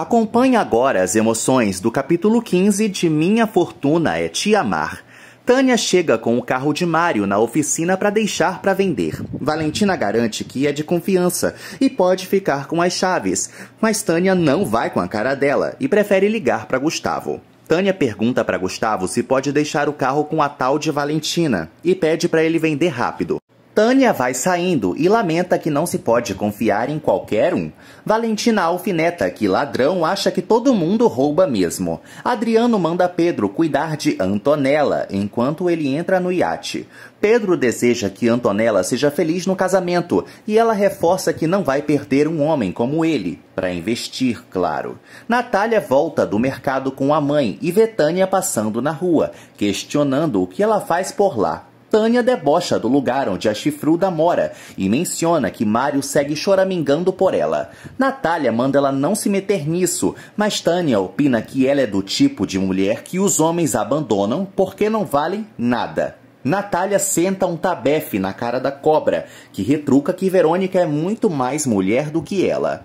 Acompanhe agora as emoções do capítulo 15 de Minha Fortuna é Te Amar. Tânia chega com o carro de Mário na oficina para deixar para vender. Valentina garante que é de confiança e pode ficar com as chaves, mas Tânia não vai com a cara dela e prefere ligar para Gustavo. Tânia pergunta para Gustavo se pode deixar o carro com a tal de Valentina e pede para ele vender rápido. Tânia vai saindo e lamenta que não se pode confiar em qualquer um. Valentina alfineta que ladrão acha que todo mundo rouba mesmo. Adriano manda Pedro cuidar de Antonella enquanto ele entra no iate. Pedro deseja que Antonella seja feliz no casamento e ela reforça que não vai perder um homem como ele, para investir, claro. Natália volta do mercado com a mãe e vê Tânia passando na rua, questionando o que ela faz por lá. Tânia debocha do lugar onde a chifruda mora e menciona que Mário segue choramingando por ela. Natália manda ela não se meter nisso, mas Tânia opina que ela é do tipo de mulher que os homens abandonam porque não valem nada. Natália senta um tabefe na cara da cobra, que retruca que Verônica é muito mais mulher do que ela.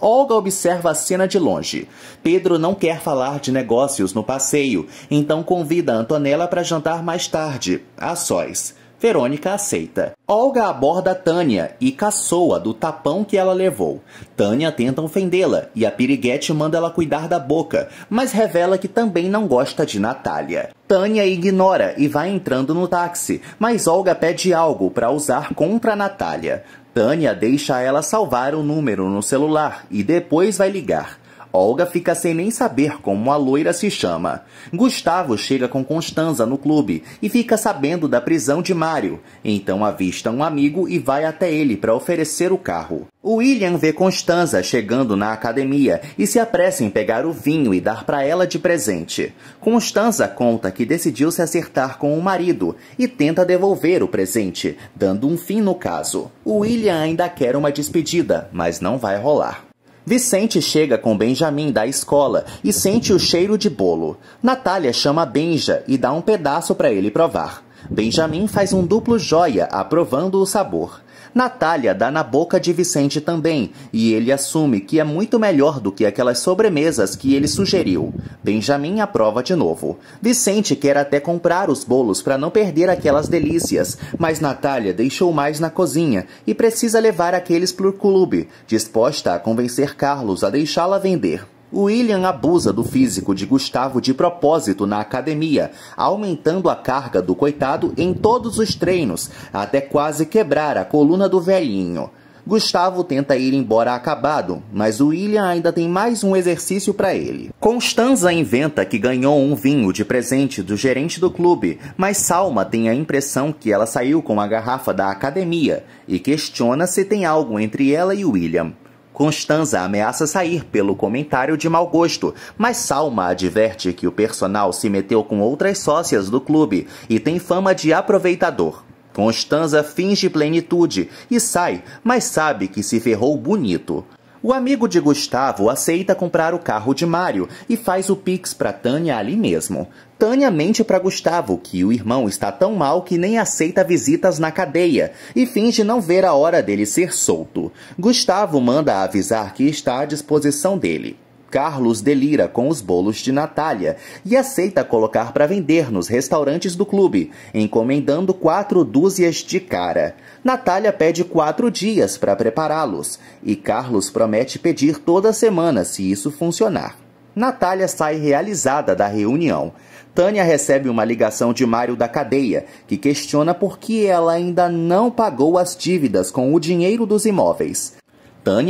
Olga observa a cena de longe. Pedro não quer falar de negócios no passeio, então convida Antonella para jantar mais tarde, a sós. Verônica aceita. Olga aborda Tânia e caçoa do tapão que ela levou. Tânia tenta ofendê-la e a piriguete manda ela cuidar da boca, mas revela que também não gosta de Natália. Tânia ignora e vai entrando no táxi, mas Olga pede algo para usar contra Natália. Tânia deixa ela salvar o número no celular e depois vai ligar. Olga fica sem nem saber como a loira se chama. Gustavo chega com Constanza no clube e fica sabendo da prisão de Mário. Então avista um amigo e vai até ele para oferecer o carro. William vê Constanza chegando na academia e se apressa em pegar o vinho e dar para ela de presente. Constanza conta que decidiu se acertar com o marido e tenta devolver o presente, dando um fim no caso. William ainda quer uma despedida, mas não vai rolar. Vicente chega com Benjamin da escola e sente o cheiro de bolo. Natália chama Benja e dá um pedaço para ele provar. Benjamin faz um duplo joia, aprovando o sabor. Natália dá na boca de Vicente também, e ele assume que é muito melhor do que aquelas sobremesas que ele sugeriu. Benjamin aprova de novo. Vicente quer até comprar os bolos para não perder aquelas delícias, mas Natália deixou mais na cozinha e precisa levar aqueles pro clube, disposta a convencer Carlos a deixá-la vender. William abusa do físico de Gustavo de propósito na academia, aumentando a carga do coitado em todos os treinos, até quase quebrar a coluna do velhinho. Gustavo tenta ir embora acabado, mas William ainda tem mais um exercício para ele. Constanza inventa que ganhou um vinho de presente do gerente do clube, mas Salma tem a impressão que ela saiu com a garrafa da academia e questiona se tem algo entre ela e William. Constanza ameaça sair pelo comentário de mau gosto, mas Salma adverte que o personal se meteu com outras sócias do clube e tem fama de aproveitador. Constanza finge plenitude e sai, mas sabe que se ferrou bonito. O amigo de Gustavo aceita comprar o carro de Mário e faz o pix para Tânia ali mesmo. Tânia mente para Gustavo que o irmão está tão mal que nem aceita visitas na cadeia e finge não ver a hora dele ser solto. Gustavo manda avisar que está à disposição dele. Carlos delira com os bolos de Natália e aceita colocar para vender nos restaurantes do clube, encomendando quatro dúzias de cara. Natália pede quatro dias para prepará-los e Carlos promete pedir toda semana se isso funcionar. Natália sai realizada da reunião. Tânia recebe uma ligação de Mário da cadeia, que questiona por que ela ainda não pagou as dívidas com o dinheiro dos imóveis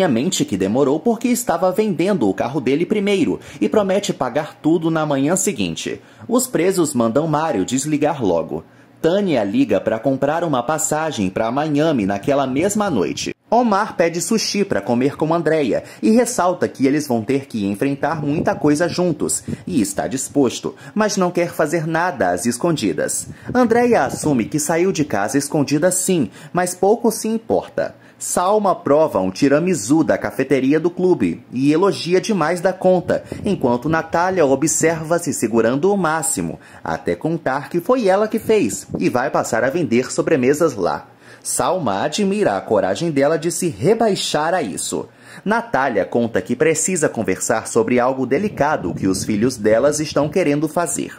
mente que demorou porque estava vendendo o carro dele primeiro e promete pagar tudo na manhã seguinte. Os presos mandam Mário desligar logo. Tânia liga para comprar uma passagem para Miami naquela mesma noite. Omar pede sushi para comer com Andreia e ressalta que eles vão ter que enfrentar muita coisa juntos e está disposto, mas não quer fazer nada às escondidas. Andreia assume que saiu de casa escondida sim, mas pouco se importa. Salma prova um tiramisu da cafeteria do clube e elogia demais da conta, enquanto Natália observa-se segurando o máximo, até contar que foi ela que fez e vai passar a vender sobremesas lá. Salma admira a coragem dela de se rebaixar a isso. Natália conta que precisa conversar sobre algo delicado que os filhos delas estão querendo fazer.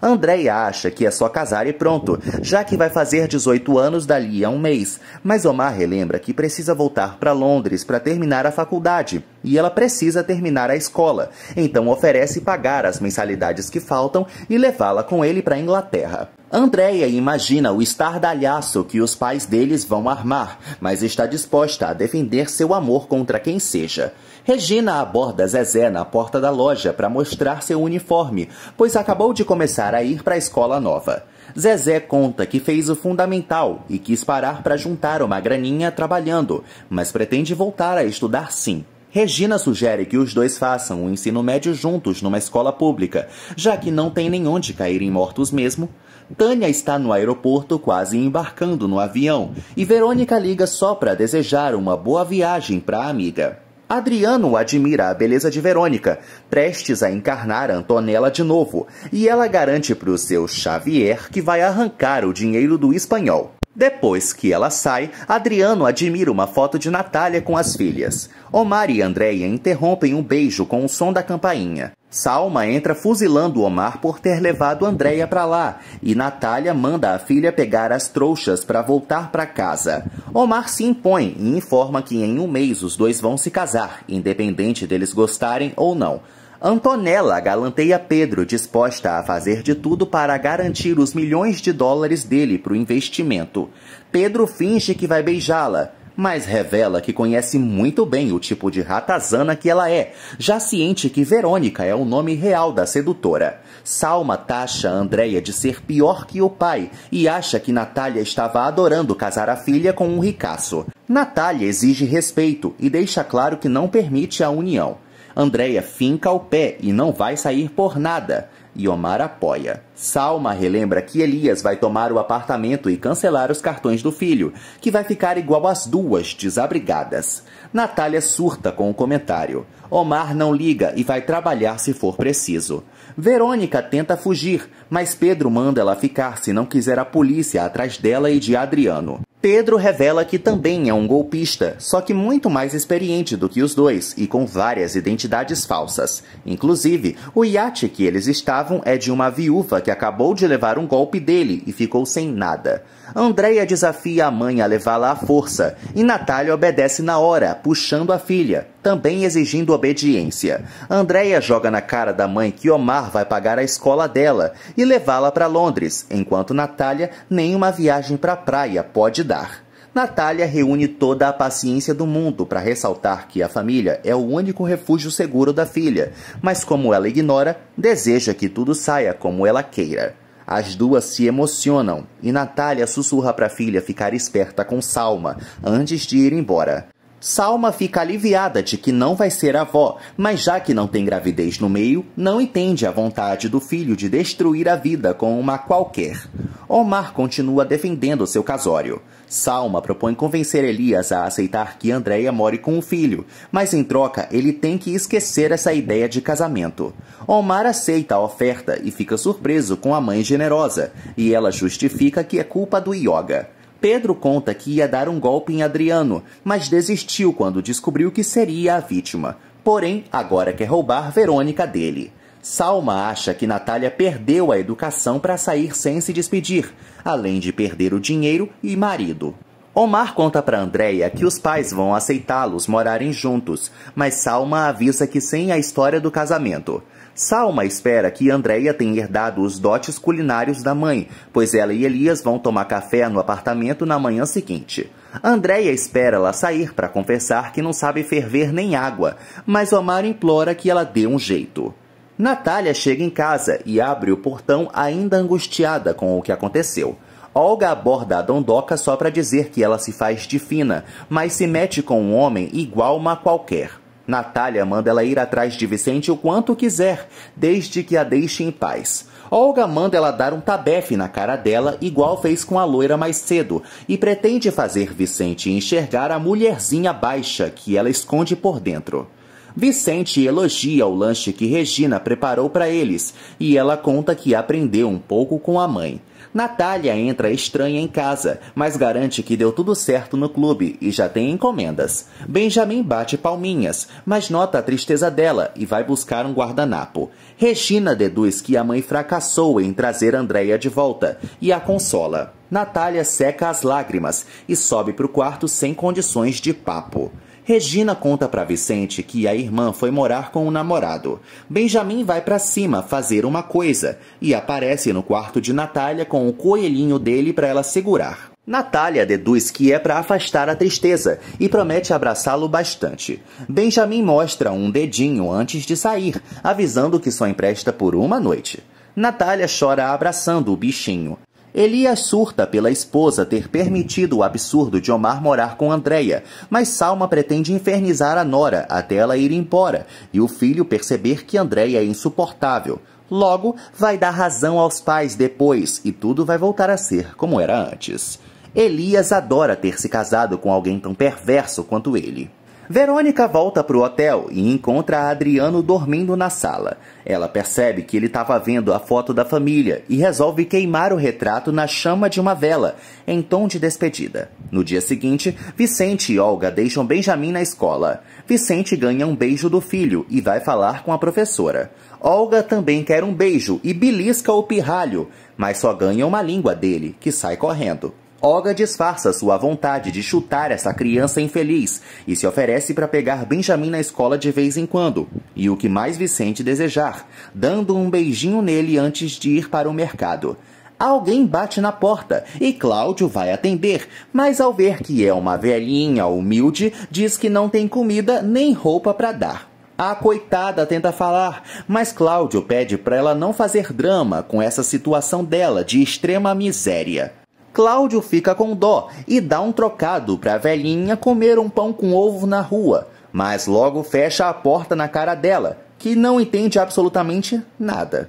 Andrei acha que é só casar e pronto, já que vai fazer 18 anos dali a um mês. Mas Omar relembra que precisa voltar para Londres para terminar a faculdade e ela precisa terminar a escola. Então oferece pagar as mensalidades que faltam e levá-la com ele para Inglaterra. Andréia imagina o estardalhaço que os pais deles vão armar, mas está disposta a defender seu amor contra quem seja. Regina aborda Zezé na porta da loja para mostrar seu uniforme, pois acabou de começar a ir para a escola nova. Zezé conta que fez o fundamental e quis parar para juntar uma graninha trabalhando, mas pretende voltar a estudar sim. Regina sugere que os dois façam o ensino médio juntos numa escola pública, já que não tem nem onde caírem mortos mesmo. Tânia está no aeroporto quase embarcando no avião e Verônica liga só para desejar uma boa viagem para a amiga. Adriano admira a beleza de Verônica, prestes a encarnar Antonella de novo, e ela garante para o seu Xavier que vai arrancar o dinheiro do espanhol. Depois que ela sai, Adriano admira uma foto de Natália com as filhas. Omar e Andréia interrompem um beijo com o som da campainha. Salma entra fuzilando Omar por ter levado Andréia para lá, e Natália manda a filha pegar as trouxas para voltar para casa. Omar se impõe e informa que em um mês os dois vão se casar, independente deles gostarem ou não. Antonella galanteia Pedro, disposta a fazer de tudo para garantir os milhões de dólares dele para o investimento. Pedro finge que vai beijá-la, mas revela que conhece muito bem o tipo de ratazana que ela é, já ciente que Verônica é o nome real da sedutora. Salma taxa Andréia de ser pior que o pai e acha que Natália estava adorando casar a filha com um ricaço. Natália exige respeito e deixa claro que não permite a união. Andréia finca o pé e não vai sair por nada e Omar apoia. Salma relembra que Elias vai tomar o apartamento e cancelar os cartões do filho, que vai ficar igual às duas, desabrigadas. Natália surta com o comentário. Omar não liga e vai trabalhar se for preciso. Verônica tenta fugir, mas Pedro manda ela ficar se não quiser a polícia atrás dela e de Adriano. Pedro revela que também é um golpista, só que muito mais experiente do que os dois e com várias identidades falsas. Inclusive, o iate que eles estavam é de uma viúva que acabou de levar um golpe dele e ficou sem nada. Andréia desafia a mãe a levá-la à força e Natália obedece na hora, puxando a filha também exigindo obediência. Andréia joga na cara da mãe que Omar vai pagar a escola dela e levá-la para Londres, enquanto Natália nem uma viagem para a praia pode dar. Natália reúne toda a paciência do mundo para ressaltar que a família é o único refúgio seguro da filha, mas como ela ignora, deseja que tudo saia como ela queira. As duas se emocionam e Natália sussurra para a filha ficar esperta com Salma antes de ir embora. Salma fica aliviada de que não vai ser avó, mas já que não tem gravidez no meio, não entende a vontade do filho de destruir a vida com uma qualquer. Omar continua defendendo seu casório. Salma propõe convencer Elias a aceitar que Andréia more com o filho, mas em troca ele tem que esquecer essa ideia de casamento. Omar aceita a oferta e fica surpreso com a mãe generosa, e ela justifica que é culpa do Yoga. Pedro conta que ia dar um golpe em Adriano, mas desistiu quando descobriu que seria a vítima. Porém, agora quer roubar Verônica dele. Salma acha que Natália perdeu a educação para sair sem se despedir, além de perder o dinheiro e marido. Omar conta para Andreia que os pais vão aceitá-los morarem juntos, mas Salma avisa que sem a história do casamento. Salma espera que Andréia tenha herdado os dotes culinários da mãe, pois ela e Elias vão tomar café no apartamento na manhã seguinte. Andréia espera ela sair para confessar que não sabe ferver nem água, mas Omar implora que ela dê um jeito. Natália chega em casa e abre o portão ainda angustiada com o que aconteceu. Olga aborda a Dondoca só para dizer que ela se faz de fina, mas se mete com um homem igual uma qualquer. Natália manda ela ir atrás de Vicente o quanto quiser, desde que a deixe em paz. Olga manda ela dar um tabefe na cara dela, igual fez com a loira mais cedo, e pretende fazer Vicente enxergar a mulherzinha baixa que ela esconde por dentro. Vicente elogia o lanche que Regina preparou para eles e ela conta que aprendeu um pouco com a mãe. Natália entra estranha em casa, mas garante que deu tudo certo no clube e já tem encomendas. Benjamin bate palminhas, mas nota a tristeza dela e vai buscar um guardanapo. Regina deduz que a mãe fracassou em trazer Andréia de volta e a consola. Natália seca as lágrimas e sobe para o quarto sem condições de papo. Regina conta para Vicente que a irmã foi morar com o namorado. Benjamin vai para cima fazer uma coisa e aparece no quarto de Natália com o coelhinho dele para ela segurar. Natália deduz que é para afastar a tristeza e promete abraçá-lo bastante. Benjamin mostra um dedinho antes de sair, avisando que só empresta por uma noite. Natália chora abraçando o bichinho. Elias surta pela esposa ter permitido o absurdo de Omar morar com Andréia, mas Salma pretende infernizar a Nora até ela ir embora e o filho perceber que Andréia é insuportável. Logo, vai dar razão aos pais depois e tudo vai voltar a ser como era antes. Elias adora ter se casado com alguém tão perverso quanto ele. Verônica volta para o hotel e encontra Adriano dormindo na sala. Ela percebe que ele estava vendo a foto da família e resolve queimar o retrato na chama de uma vela, em tom de despedida. No dia seguinte, Vicente e Olga deixam Benjamin na escola. Vicente ganha um beijo do filho e vai falar com a professora. Olga também quer um beijo e belisca o pirralho, mas só ganha uma língua dele, que sai correndo. Olga disfarça sua vontade de chutar essa criança infeliz e se oferece para pegar Benjamin na escola de vez em quando, e o que mais Vicente desejar, dando um beijinho nele antes de ir para o mercado. Alguém bate na porta e Cláudio vai atender, mas ao ver que é uma velhinha humilde, diz que não tem comida nem roupa para dar. A coitada tenta falar, mas Cláudio pede para ela não fazer drama com essa situação dela de extrema miséria. Cláudio fica com dó e dá um trocado para a velhinha comer um pão com ovo na rua, mas logo fecha a porta na cara dela, que não entende absolutamente nada.